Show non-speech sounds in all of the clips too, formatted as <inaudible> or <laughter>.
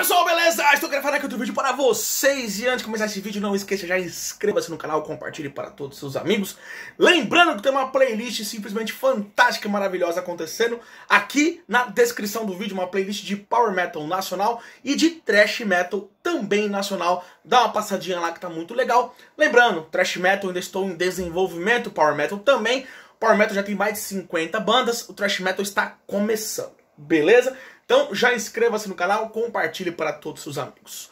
pessoal, beleza? Estou gravando aqui outro vídeo para vocês E antes de começar esse vídeo, não esqueça, já inscreva-se no canal, compartilhe para todos os seus amigos Lembrando que tem uma playlist simplesmente fantástica e maravilhosa acontecendo Aqui na descrição do vídeo, uma playlist de Power Metal nacional E de Trash Metal também nacional Dá uma passadinha lá que tá muito legal Lembrando, Trash Metal ainda estou em desenvolvimento, Power Metal também Power Metal já tem mais de 50 bandas, o Trash Metal está começando, beleza? Então já inscreva-se no canal, compartilhe para todos os seus amigos.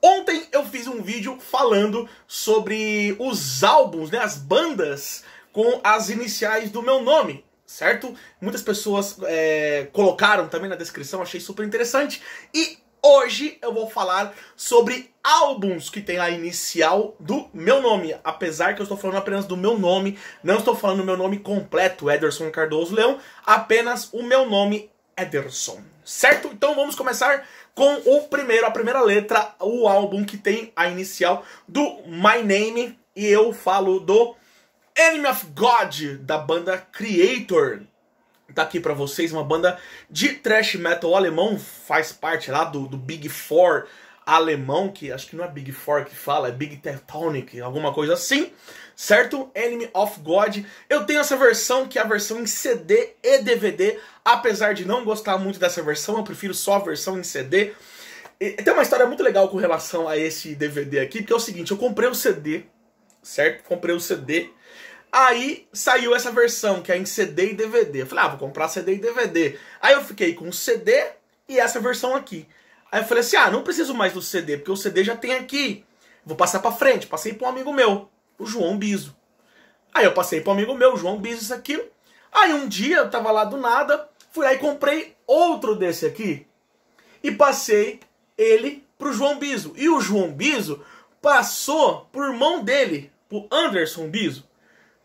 Ontem eu fiz um vídeo falando sobre os álbuns, né, as bandas com as iniciais do meu nome, certo? Muitas pessoas é, colocaram também na descrição, achei super interessante. E hoje eu vou falar sobre álbuns que tem a inicial do meu nome. Apesar que eu estou falando apenas do meu nome, não estou falando o meu nome completo, Ederson Cardoso Leão, apenas o meu nome Ederson certo? Então vamos começar com o primeiro, a primeira letra, o álbum que tem a inicial do My Name e eu falo do Enemy of God da banda Creator. Tá aqui para vocês uma banda de thrash metal alemão, faz parte lá do, do Big Four alemão, que acho que não é Big Four que fala, é Big Tectonic, alguma coisa assim, certo? Enemy of God. Eu tenho essa versão, que é a versão em CD e DVD, apesar de não gostar muito dessa versão, eu prefiro só a versão em CD. E tem uma história muito legal com relação a esse DVD aqui, porque é o seguinte, eu comprei o CD, certo? Comprei o CD, Aí saiu essa versão, que é em CD e DVD. Eu falei, ah, vou comprar CD e DVD. Aí eu fiquei com o CD e essa versão aqui. Aí eu falei assim: ah, não preciso mais do CD, porque o CD já tem aqui. Vou passar para frente. Passei para um amigo meu, o João Biso. Aí eu passei para amigo meu, o João Biso, isso aqui. Aí um dia eu tava lá do nada, fui aí e comprei outro desse aqui e passei ele pro João Biso. E o João Biso passou por mão dele, pro Anderson Biso.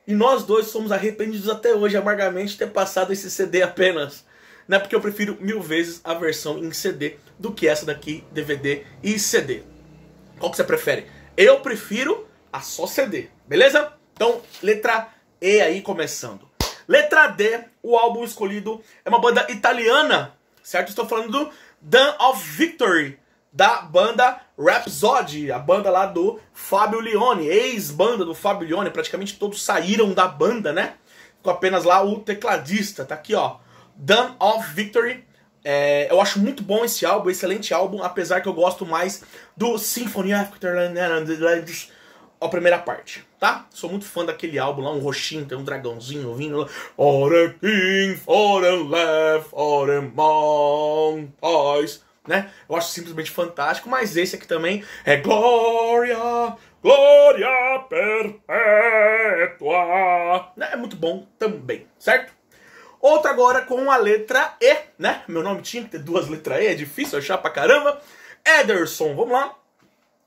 E nós dois somos arrependidos até hoje amargamente de ter passado esse CD apenas né? Porque eu prefiro mil vezes a versão em CD do que essa daqui, DVD e CD. Qual que você prefere? Eu prefiro a só CD, beleza? Então, letra E aí começando. Letra D, o álbum escolhido é uma banda italiana, certo? Estou falando do Dan of Victory, da banda Rhapsody, a banda lá do Fábio Leone, ex-banda do Fábio Leone, praticamente todos saíram da banda, né? Ficou apenas lá o tecladista, tá aqui, ó. Dawn of Victory. É, eu acho muito bom esse álbum, excelente álbum, apesar que eu gosto mais do Symphony After a primeira parte, tá? Sou muito fã daquele álbum lá, um roxinho, tem um dragãozinho vindo lá. For king, ora a left, for boys, né? Eu acho simplesmente fantástico, mas esse aqui também é Glória, Glória Perpétua. Né? É muito bom também. Outra agora com a letra E, né? Meu nome tinha que ter duas letras E, é difícil achar pra caramba. Ederson, vamos lá.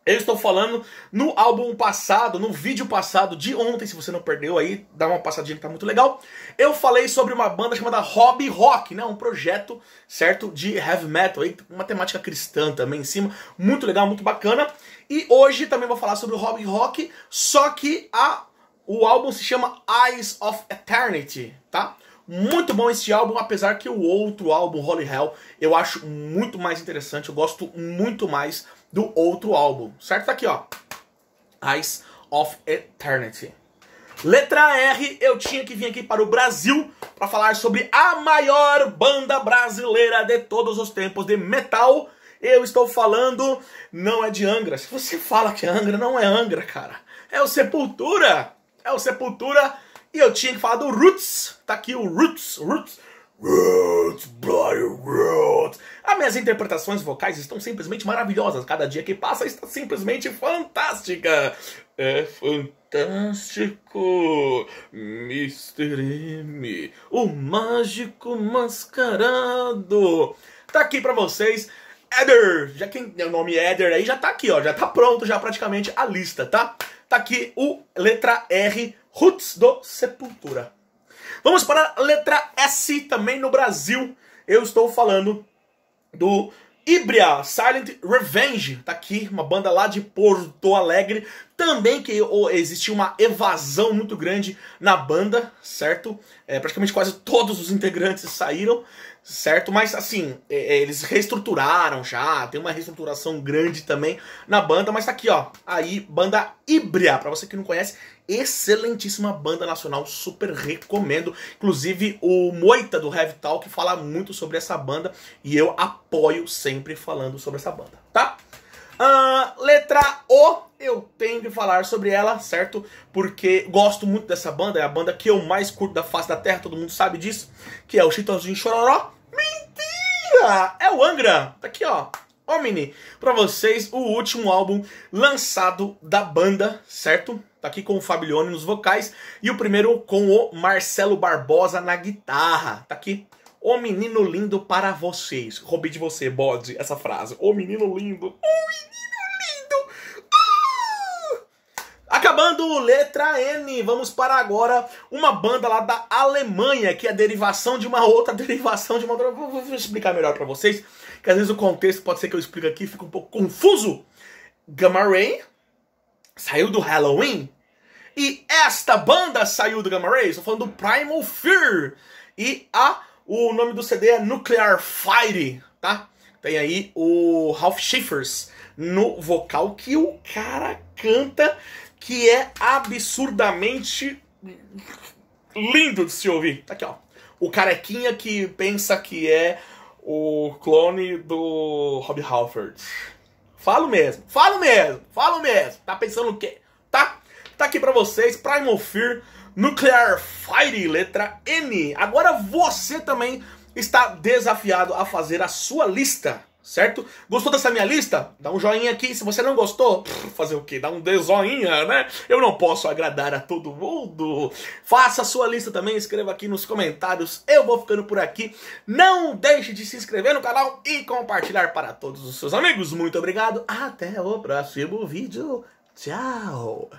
Eu estou falando no álbum passado, no vídeo passado de ontem, se você não perdeu aí, dá uma passadinha que tá muito legal. Eu falei sobre uma banda chamada Hobby Rock, né? Um projeto, certo, de heavy metal aí, uma temática cristã também em cima, muito legal, muito bacana. E hoje também vou falar sobre o Hobby Rock, só que a o álbum se chama Eyes of Eternity, tá? Muito bom esse álbum, apesar que o outro álbum, Holy Hell, eu acho muito mais interessante, eu gosto muito mais do outro álbum, certo? Tá aqui, ó. Eyes of Eternity. Letra R, eu tinha que vir aqui para o Brasil para falar sobre a maior banda brasileira de todos os tempos de metal. Eu estou falando, não é de Angra. Se você fala que é Angra, não é Angra, cara. É o Sepultura. É o Sepultura e eu tinha que falar do Roots. Tá aqui o Roots, Roots. Roots, Brian Roots. As minhas interpretações vocais estão simplesmente maravilhosas. Cada dia que passa está simplesmente fantástica. É fantástico, Mr. M, o mágico mascarado. Tá aqui para vocês. Eder, já quem o nome é Eder aí já tá aqui, ó, já tá pronto já praticamente a lista, tá? Tá aqui o letra R Roots do Sepultura. Vamos para a letra S também no Brasil. Eu estou falando do Ibria, Silent Revenge, tá aqui, uma banda lá de Porto Alegre, também que existia uma evasão muito grande na banda, certo? É, praticamente quase todos os integrantes saíram, certo? Mas assim, é, é eles reestruturaram já, tem uma reestruturação grande também na banda, mas tá aqui, ó. Aí, banda Ibria, para você que não conhece, excelentíssima banda nacional, super recomendo. Inclusive o Moita do Heavy Talk fala muito sobre essa banda e eu apoio sempre falando sobre essa banda, tá? Uh, letra O, eu tenho que falar sobre ela, certo? Porque gosto muito dessa banda, é a banda que eu mais curto da face da terra, todo mundo sabe disso, que é o Chitãozinho Chororó. Mentira! É o Angra, tá aqui ó, Omni, para vocês o último álbum lançado da banda, certo? Tá aqui com o Fablione nos vocais e o primeiro com o Marcelo Barbosa na guitarra. Tá aqui. O menino lindo para vocês. Roubei de você, bode, essa frase. O menino lindo. O Fechando letra N, vamos para agora uma banda lá da Alemanha, que é derivação de uma outra <laughs> derivação de uma outra. Vou, vou explicar melhor para vocês, que às vezes o contexto pode ser que eu explique aqui, fica um pouco confuso. Gamma Ray saiu do Halloween e esta banda saiu do Gamma Ray. Estou falando do Primal Fear e a o nome do CD é Nuclear Fire, tá? Tem aí o Ralph Schiffers no vocal que o cara canta que é absurdamente lindo de se ouvir. Tá aqui, ó. O carequinha que pensa que é o clone do Rob Halford. Falo mesmo, falo mesmo, falo mesmo. Tá pensando o quê? Tá? Tá aqui pra vocês, Primal Fear, Nuclear Fire, letra N. Agora você também está desafiado a fazer a sua lista certo? Gostou dessa minha lista? Dá um joinha aqui. Se você não gostou, fazer o quê? Dá um desoinha, né? Eu não posso agradar a todo mundo. Faça a sua lista também, escreva aqui nos comentários. Eu vou ficando por aqui. Não deixe de se inscrever no canal e compartilhar para todos os seus amigos. Muito obrigado. Até o próximo vídeo. Tchau.